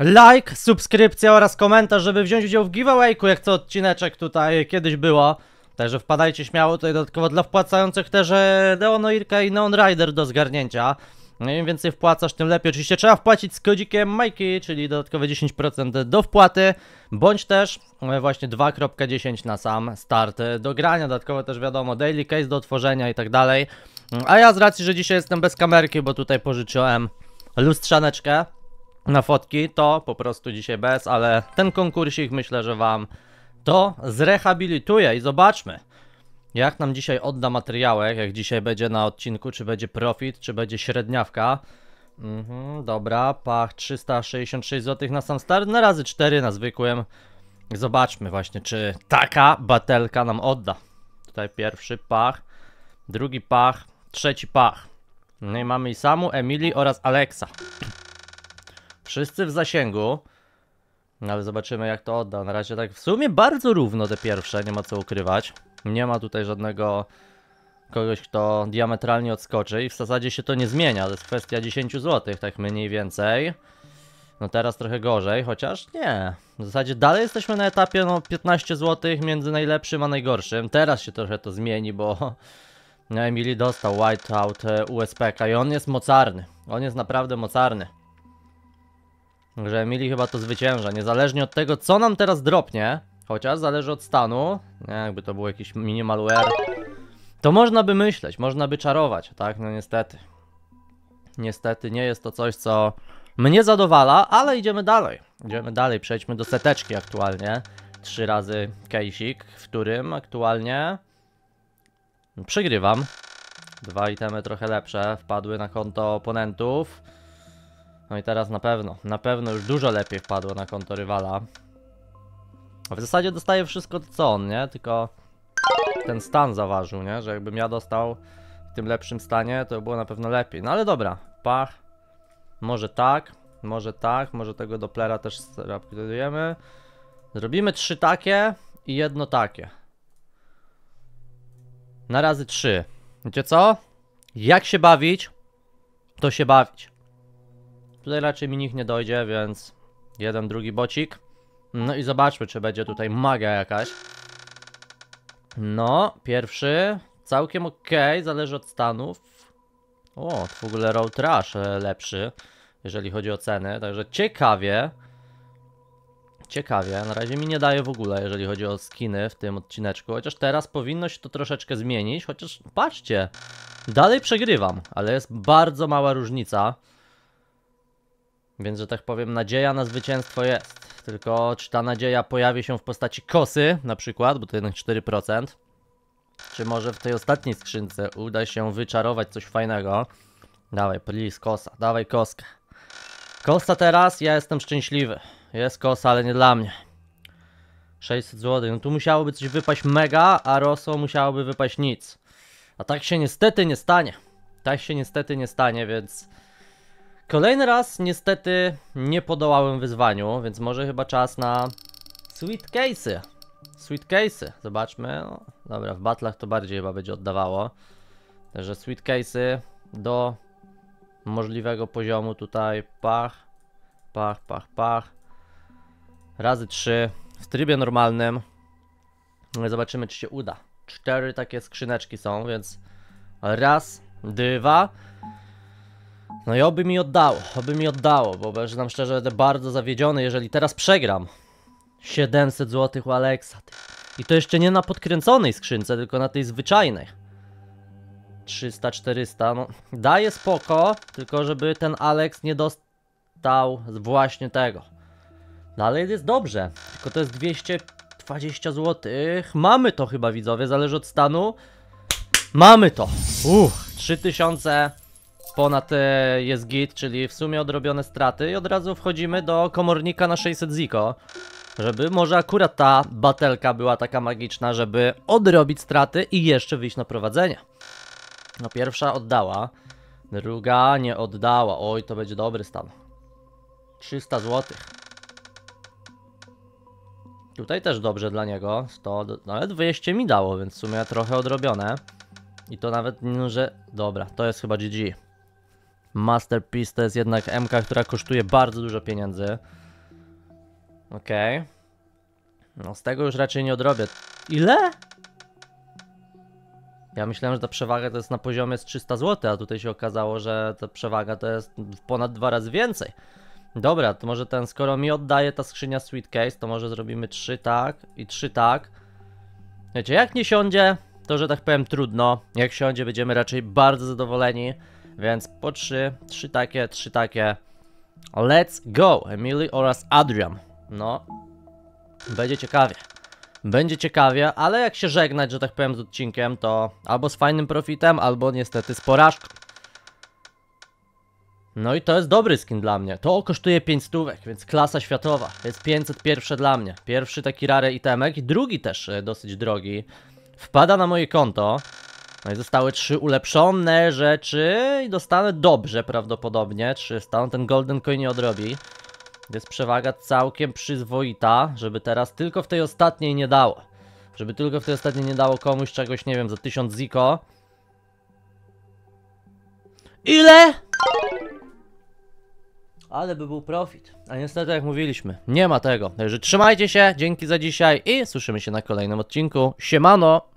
Like, subskrypcja oraz komentarz, żeby wziąć udział w giveawayku, jak to odcineczek tutaj kiedyś było. Także wpadajcie śmiało, tutaj dodatkowo dla wpłacających też Deonoirka e, i Neon Rider do zgarnięcia. No Im więcej wpłacasz, tym lepiej. Oczywiście trzeba wpłacić z kodzikiem Mikey, czyli dodatkowe 10% do wpłaty, bądź też e, właśnie 2.10 na sam start e, do grania. Dodatkowo też wiadomo, daily case do otworzenia i tak dalej. A ja z racji, że dzisiaj jestem bez kamerki, bo tutaj pożyczyłem lustrzaneczkę, na fotki, to po prostu dzisiaj bez, ale ten konkursik myślę, że Wam to zrehabilituje i zobaczmy. Jak nam dzisiaj odda materiałek, jak dzisiaj będzie na odcinku, czy będzie profit, czy będzie średniawka. Mhm, dobra, pach 366 zł na sam start, na razy 4 na zwykłym. Zobaczmy właśnie, czy taka batelka nam odda. Tutaj pierwszy pach, drugi pach, trzeci pach. No i mamy i samu, Emilii oraz Aleksa. Wszyscy w zasięgu. No, ale zobaczymy jak to odda. Na razie tak w sumie bardzo równo te pierwsze, nie ma co ukrywać. Nie ma tutaj żadnego kogoś, kto diametralnie odskoczy i w zasadzie się to nie zmienia. To jest kwestia 10 zł, tak mniej więcej. No teraz trochę gorzej, chociaż nie. W zasadzie dalej jesteśmy na etapie no 15 zł między najlepszym a najgorszym. Teraz się trochę to zmieni, bo Emily dostał whiteout e, USPK i on jest mocarny. On jest naprawdę mocarny. Że Emilii chyba to zwycięża, niezależnie od tego, co nam teraz dropnie. Chociaż zależy od stanu. Nie, jakby to był jakiś minimalware. To można by myśleć, można by czarować, tak? No niestety. Niestety nie jest to coś, co mnie zadowala, ale idziemy dalej. Idziemy dalej, przejdźmy do seteczki aktualnie. Trzy razy kejsik, w którym aktualnie przygrywam. Dwa itemy trochę lepsze wpadły na konto oponentów. No i teraz na pewno, na pewno już dużo lepiej wpadło na konto rywala. A w zasadzie dostaje wszystko to co on, nie? Tylko ten stan zaważył, nie? Że jakbym ja dostał w tym lepszym stanie, to było na pewno lepiej. No ale dobra, pach. Może tak, może tak, może tego Dopplera też upgrade'ujemy. Zrobimy trzy takie i jedno takie. Na razy trzy. Wiecie co? Jak się bawić, to się bawić. Tutaj raczej mi nikt nie dojdzie, więc jeden, drugi bocik. No i zobaczmy, czy będzie tutaj magia jakaś. No, pierwszy. Całkiem ok, zależy od stanów. O, w ogóle Road Rush e, lepszy, jeżeli chodzi o ceny. Także ciekawie. Ciekawie, na razie mi nie daje w ogóle, jeżeli chodzi o skiny w tym odcineczku. Chociaż teraz powinno się to troszeczkę zmienić. Chociaż patrzcie, dalej przegrywam, ale jest bardzo mała różnica. Więc, że tak powiem, nadzieja na zwycięstwo jest. Tylko czy ta nadzieja pojawi się w postaci kosy na przykład, bo to jednak 4%. Czy może w tej ostatniej skrzynce uda się wyczarować coś fajnego? Dawaj, please, kosa, dawaj koskę. Kosa teraz, ja jestem szczęśliwy. Jest kosa, ale nie dla mnie. 600 zł, no tu musiałoby coś wypaść mega, a Rosso musiałoby wypaść nic. A tak się niestety nie stanie. Tak się niestety nie stanie, więc... Kolejny raz niestety nie podołałem wyzwaniu, więc może chyba czas na sweet case'y. Sweet case'y, zobaczmy. No, dobra, w batlach to bardziej chyba będzie oddawało. Także sweet case'y do możliwego poziomu tutaj. Pach, pach, pach, pach. Razy 3 w trybie normalnym. Zobaczymy, czy się uda. Cztery takie skrzyneczki są, więc raz, dwa, no i oby mi oddało, oby mi oddało, bo nam szczerze, będę bardzo zawiedziony, jeżeli teraz przegram. 700 zł u Alexa. I to jeszcze nie na podkręconej skrzynce, tylko na tej zwyczajnej. 300-400, no daje spoko, tylko żeby ten Alex nie dostał właśnie tego. No ale jest dobrze, tylko to jest 220 zł. Mamy to chyba widzowie, zależy od stanu. Mamy to. Uff, 3000 Ponad e, jest git, czyli w sumie odrobione straty i od razu wchodzimy do komornika na 600 ziko. Żeby może akurat ta batelka była taka magiczna, żeby odrobić straty i jeszcze wyjść na prowadzenie. No pierwsza oddała, druga nie oddała. Oj, to będzie dobry stan. 300 zł. Tutaj też dobrze dla niego. 100, nawet 200 mi dało, więc w sumie trochę odrobione. I to nawet, no, że... Dobra, to jest chyba GG. Masterpiece to jest jednak MK, która kosztuje bardzo dużo pieniędzy. Okej. Okay. No z tego już raczej nie odrobię. Ile? Ja myślałem, że ta przewaga to jest na poziomie z 300 zł, a tutaj się okazało, że ta przewaga to jest ponad dwa razy więcej. Dobra, to może ten, skoro mi oddaje ta skrzynia Sweetcase, to może zrobimy 3 tak i 3 tak. Wiecie, jak nie siądzie, to że tak powiem trudno. Jak siądzie, będziemy raczej bardzo zadowoleni. Więc po trzy, trzy takie, trzy takie. Let's go, Emily oraz Adrian. No, będzie ciekawie. Będzie ciekawie, ale jak się żegnać, że tak powiem, z odcinkiem, to albo z fajnym profitem, albo niestety z porażką. No i to jest dobry skin dla mnie. To kosztuje 500, więc klasa światowa. To jest 500 pierwsze dla mnie. Pierwszy taki rare itemek i drugi też e, dosyć drogi. Wpada na moje konto. No i zostały trzy ulepszone rzeczy i dostanę dobrze prawdopodobnie 300. On ten Golden Coin nie odrobi. Jest przewaga całkiem przyzwoita, żeby teraz tylko w tej ostatniej nie dało. Żeby tylko w tej ostatniej nie dało komuś czegoś, nie wiem, za 1000 ziko. Ile? Ale by był profit. A niestety, jak mówiliśmy, nie ma tego. Także trzymajcie się, dzięki za dzisiaj i słyszymy się na kolejnym odcinku. Siemano!